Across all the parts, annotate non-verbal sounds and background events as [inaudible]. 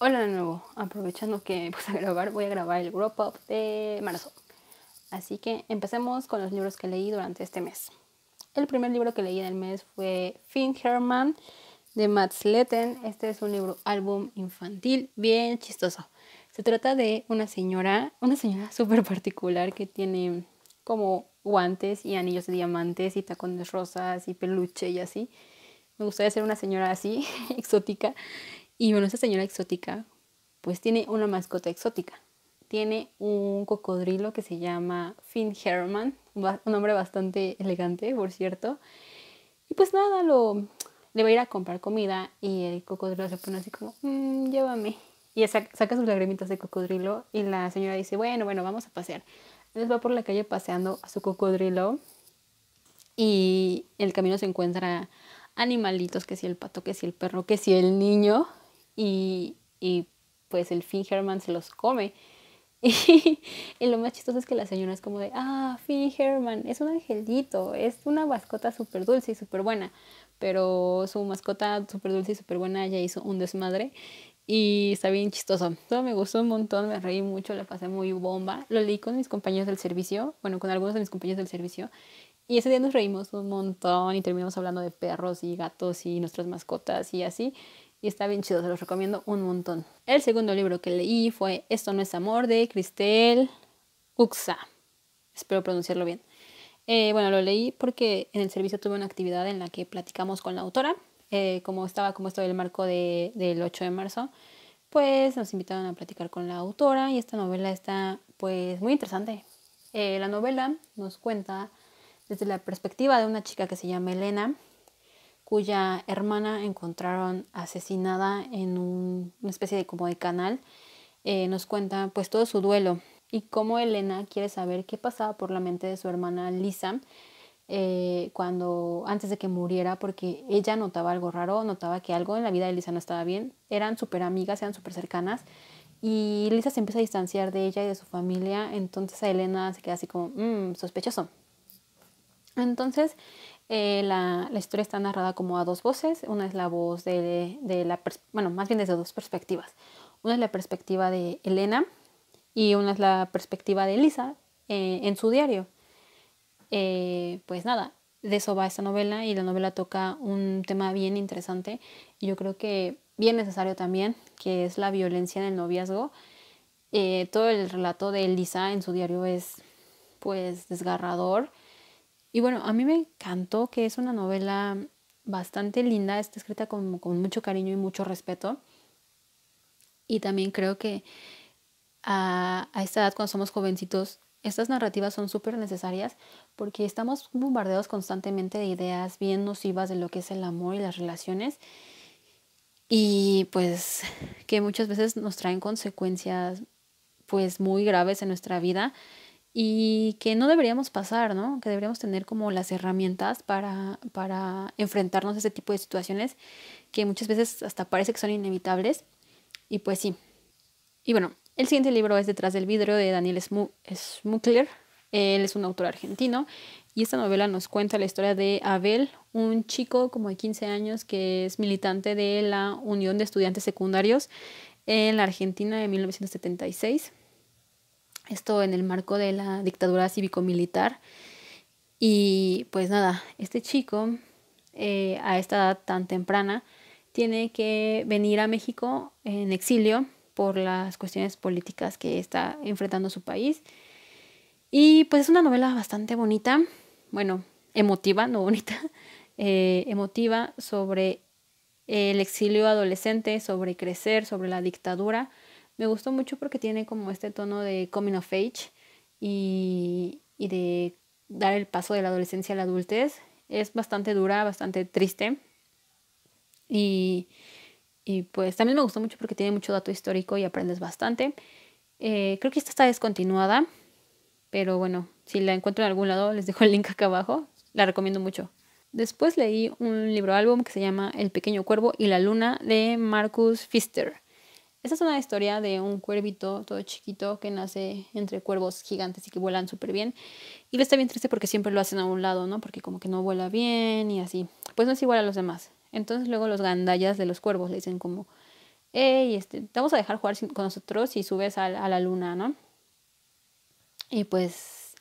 Hola de nuevo, aprovechando que me [laughs] a grabar, voy a grabar el Grow Up de marzo. Así que empecemos con los libros que leí durante este mes. El primer libro que leí del mes fue Finn Herman de Matt Letten. Este es un libro álbum infantil bien chistoso. Se trata de una señora, una señora [laughs] súper particular que tiene como guantes y anillos de diamantes y tacones rosas y peluche y así. Me gustaría ser una señora así, [laughs] exótica y bueno, esa señora exótica, pues tiene una mascota exótica. Tiene un cocodrilo que se llama Finn Herman, un hombre bastante elegante, por cierto. Y pues nada, lo, le va a ir a comprar comida y el cocodrilo se pone así como, mm, llévame. Y saca, saca sus lagrimitas de cocodrilo y la señora dice, bueno, bueno, vamos a pasear. Entonces va por la calle paseando a su cocodrilo y el camino se encuentra animalitos, que si el pato, que si el perro, que si el niño y, pues el Finn Herman se los come. [laughs] Y, lo más chistoso es que la señora es como de, ah, Finn Herman, es un angelito, es una mascota súper dulce y súper buena. Pero su mascota súper dulce y súper buena ya hizo un desmadre y está bien chistoso. Todo me gustó un montón, me reí mucho, la pasé muy bomba. Lo leí con mis compañeros del servicio, bueno, con algunos de mis compañeros del servicio. Y ese día nos reímos un montón y terminamos hablando de perros y gatos y nuestras mascotas y así y está bien chido, se los recomiendo un montón. El segundo libro que leí fue Esto no es amor de Cristel Uxa. Espero pronunciarlo bien. Eh, bueno, lo leí porque en el servicio tuve una actividad en la que platicamos con la autora. Eh, como estaba como esto del marco del 8 de marzo, pues nos invitaron a platicar con la autora y esta novela está pues muy interesante. Eh, la novela nos cuenta desde la perspectiva de una chica que se llama Elena, cuya hermana encontraron asesinada en una especie de como de canal, eh, nos cuenta pues todo su duelo y cómo Elena quiere saber qué pasaba por la mente de su hermana Lisa eh, cuando antes de que muriera porque ella notaba algo raro, notaba que algo en la vida de Lisa no estaba bien, eran súper amigas, eran súper cercanas y Lisa se empieza a distanciar de ella y de su familia, entonces a Elena se queda así como, mm, sospechoso. Entonces eh, la, historia está narrada como a dos voces. Una es la voz de, la, bueno, más bien desde dos perspectivas. Una es la perspectiva de Elena y una es la perspectiva de Elisa eh, en su diario. Eh, pues nada, de eso va esta novela y la novela toca un tema bien interesante y yo creo que bien necesario también, que es la violencia en el noviazgo. todo el relato de Elisa en su diario es pues desgarrador y bueno, a mí me encantó que es una novela bastante linda, está escrita con, con mucho cariño y mucho respeto. Y también creo que a, a esta edad, cuando somos jovencitos, estas narrativas son súper necesarias porque estamos bombardeados constantemente de ideas bien nocivas de lo que es el amor y las relaciones y pues que muchas veces nos traen consecuencias pues muy graves en nuestra vida y que no deberíamos pasar, ¿no? Que deberíamos tener como las herramientas para, enfrentarnos a ese tipo de situaciones que muchas veces hasta parece que son inevitables. Y pues sí. Y bueno, el siguiente libro es Detrás del vidrio de Daniel Smukler. Él es un autor argentino y esta novela nos cuenta la historia de Abel, un chico como de 15 años que es militante de la Unión de Estudiantes Secundarios en la Argentina de 1976. Esto en el marco de la dictadura cívico-militar. Y pues nada, este chico eh, a esta edad tan temprana tiene que venir a México en exilio por las cuestiones políticas que está enfrentando su país. Y pues es una novela bastante bonita, bueno, emotiva, no bonita, [laughs] eh, emotiva sobre el exilio adolescente, sobre crecer, sobre la dictadura me gustó mucho porque tiene como este tono de coming of age y, de dar el paso de la adolescencia a la adultez. Es bastante dura, bastante triste. Y, pues también me gustó mucho porque tiene mucho dato histórico y aprendes bastante. Eh, creo que esta está descontinuada, pero bueno, si la encuentro en algún lado, les dejo el link acá abajo. La recomiendo mucho. Después leí un libro álbum que se llama El pequeño cuervo y la luna de Marcus Pfister. Esa es una historia de un cuervito todo chiquito que nace entre cuervos gigantes y que vuelan súper bien. Y le está bien triste porque siempre lo hacen a un lado, ¿no? Porque como que no vuela bien y así. Pues no es igual a los demás. Entonces luego los gandallas de los cuervos le dicen como, hey, este, te vamos a dejar jugar con nosotros y subes a, a la luna, ¿no? Y pues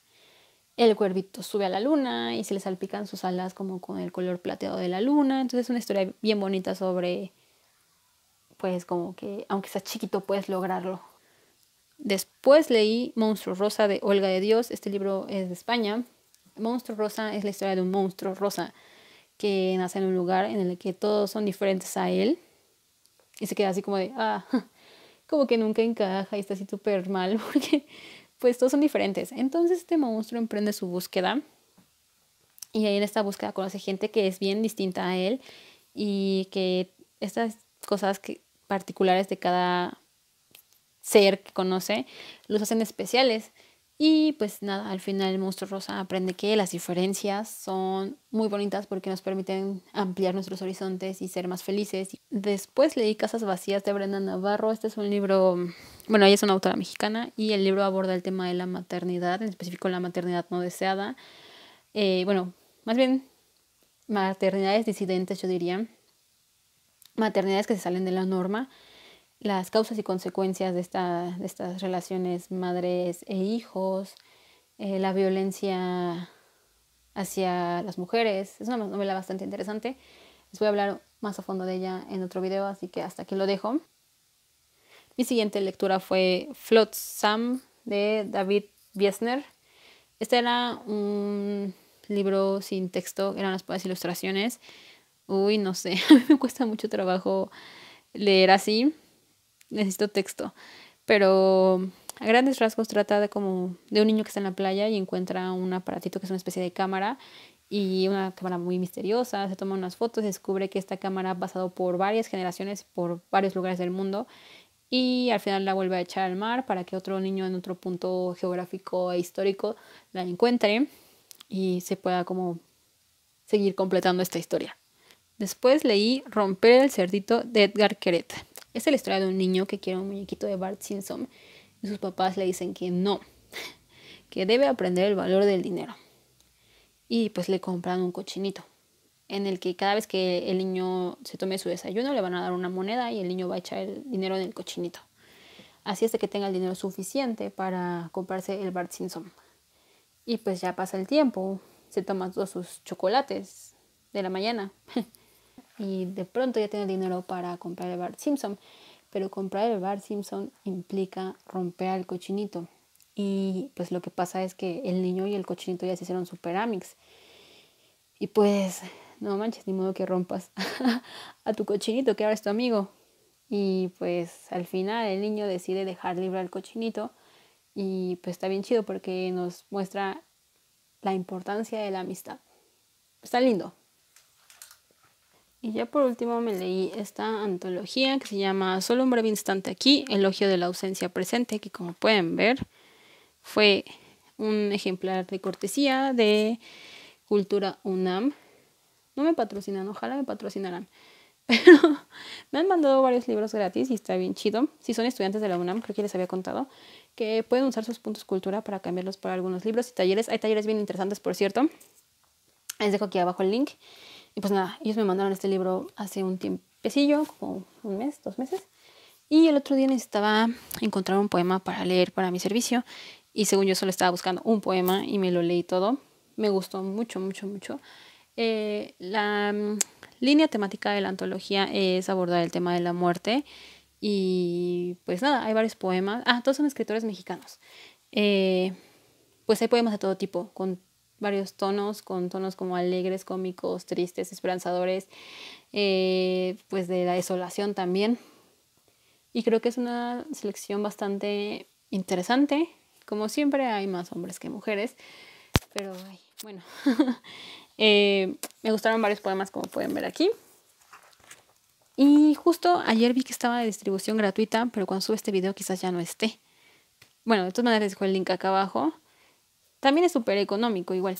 el cuervito sube a la luna y se le salpican sus alas como con el color plateado de la luna. Entonces es una historia bien bonita sobre pues como que aunque seas chiquito puedes lograrlo. Después leí Monstruo Rosa de Olga de Dios, este libro es de España. Monstruo Rosa es la historia de un monstruo rosa que nace en un lugar en el que todos son diferentes a él y se queda así como de, ah, [laughs] como que nunca encaja y está así súper mal [laughs] porque pues todos son diferentes. Entonces este monstruo emprende su búsqueda y ahí en esta búsqueda conoce gente que es bien distinta a él y que estas cosas que particulares de cada ser que conoce, los hacen especiales. Y pues nada, al final el monstruo rosa aprende que las diferencias son muy bonitas porque nos permiten ampliar nuestros horizontes y ser más felices. Después leí Casas Vacías de Brenda Navarro. Este es un libro, bueno, ella es una autora mexicana y el libro aborda el tema de la maternidad, en específico la maternidad no deseada. Eh, bueno, más bien maternidades disidentes, yo diría maternidades que se salen de la norma, las causas y consecuencias de, de estas relaciones madres e hijos, eh, la violencia hacia las mujeres. Es una novela bastante interesante. Les voy a hablar más a fondo de ella en otro video, así que hasta aquí lo dejo. Mi siguiente lectura fue Flotsam de David Biesner. Este era un libro sin texto, eran las pocas ilustraciones Uy, no sé, [laughs] a mí me cuesta mucho trabajo leer así. Necesito texto. Pero a grandes rasgos trata de como de un niño que está en la playa y encuentra un aparatito que es una especie de cámara y una cámara muy misteriosa, se toma unas fotos descubre que esta cámara ha pasado por varias generaciones, por varios lugares del mundo y al final la vuelve a echar al mar para que otro niño en otro punto geográfico e histórico la encuentre y se pueda como seguir completando esta historia. Después leí Romper el cerdito de Edgar Queret. es la historia de un niño que quiere un muñequito de Bart Simpson y sus papás le dicen que no, [laughs] que debe aprender el valor del dinero. Y pues le compran un cochinito en el que cada vez que el niño se tome su desayuno le van a dar una moneda y el niño va a echar el dinero en el cochinito. Así es de que tenga el dinero suficiente para comprarse el Bart Simpson. Y pues ya pasa el tiempo, se toma todos sus chocolates de la mañana [laughs] y de pronto ya el dinero para comprar el Bart Simpson. Pero comprar el Bart Simpson implica romper al cochinito. Y pues lo que pasa es que el niño y el cochinito ya se hicieron super amix. Y pues, no manches, ni modo que rompas [laughs] a tu cochinito, que ahora es tu amigo. Y pues al final el niño decide dejar libre al cochinito. Y pues está bien chido porque nos muestra la importancia de la amistad. Está lindo. Y ya por último me leí esta antología que se llama Solo un breve instante aquí, elogio de la ausencia presente, que como pueden ver fue un ejemplar de cortesía de Cultura UNAM. No me patrocinan, ojalá me patrocinaran. [laughs] Pero me han mandado varios libros gratis y está bien chido. Si son estudiantes de la UNAM, creo que les había contado, que pueden usar sus puntos cultura para cambiarlos por algunos libros y talleres. Hay talleres bien interesantes, por cierto. Les dejo aquí abajo el link. Y pues nada, ellos me mandaron este libro hace un tiempecillo, como un mes, dos meses. Y el otro día necesitaba encontrar un poema para leer para mi servicio. Y según yo solo estaba buscando un poema y me lo leí todo. Me gustó mucho, mucho, mucho. Eh, la mm, línea temática de la antología es abordar el tema de la muerte. Y pues nada, hay varios poemas. Ah, todos son escritores mexicanos. Eh, pues hay poemas de todo tipo, con varios tonos, con tonos como alegres, cómicos, tristes, esperanzadores, eh, pues de la desolación también. Y creo que es una selección bastante interesante. Como siempre hay más hombres que mujeres, pero bueno, [laughs] eh, me gustaron varios poemas como pueden ver aquí. Y justo ayer vi que estaba de distribución gratuita, pero cuando sube este video quizás ya no esté. Bueno, de todas maneras les dejo el link acá abajo. También es súper económico igual.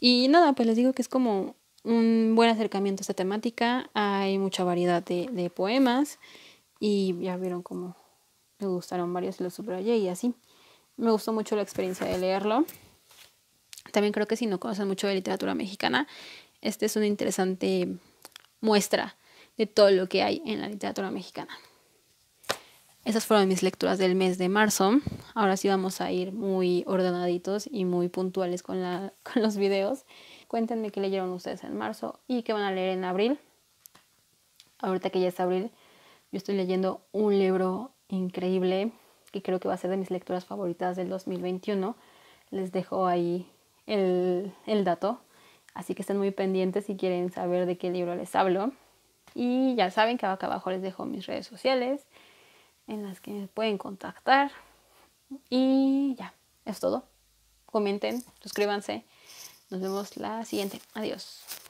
Y nada, pues les digo que es como un buen acercamiento a esta temática. Hay mucha variedad de, poemas y ya vieron cómo me gustaron varios y los subrayé y así. Me gustó mucho la experiencia de leerlo. También creo que si no conocen mucho de literatura mexicana, este es una interesante muestra de todo lo que hay en la literatura mexicana. Esas fueron mis lecturas del mes de marzo. Ahora sí vamos a ir muy ordenaditos y muy puntuales [laughs] con, los videos. Cuéntenme qué leyeron ustedes en marzo y qué van a leer en abril. Ahorita que ya es abril, yo estoy leyendo un libro increíble que creo que va a ser de mis lecturas favoritas del 2021. Les dejo ahí el, el dato. Así que estén muy pendientes si quieren saber de qué libro les hablo. Y ya saben que acá abajo les dejo mis redes sociales en las que pueden contactar. Y ya, es todo. Comenten, suscríbanse. Nos vemos la siguiente. Adiós.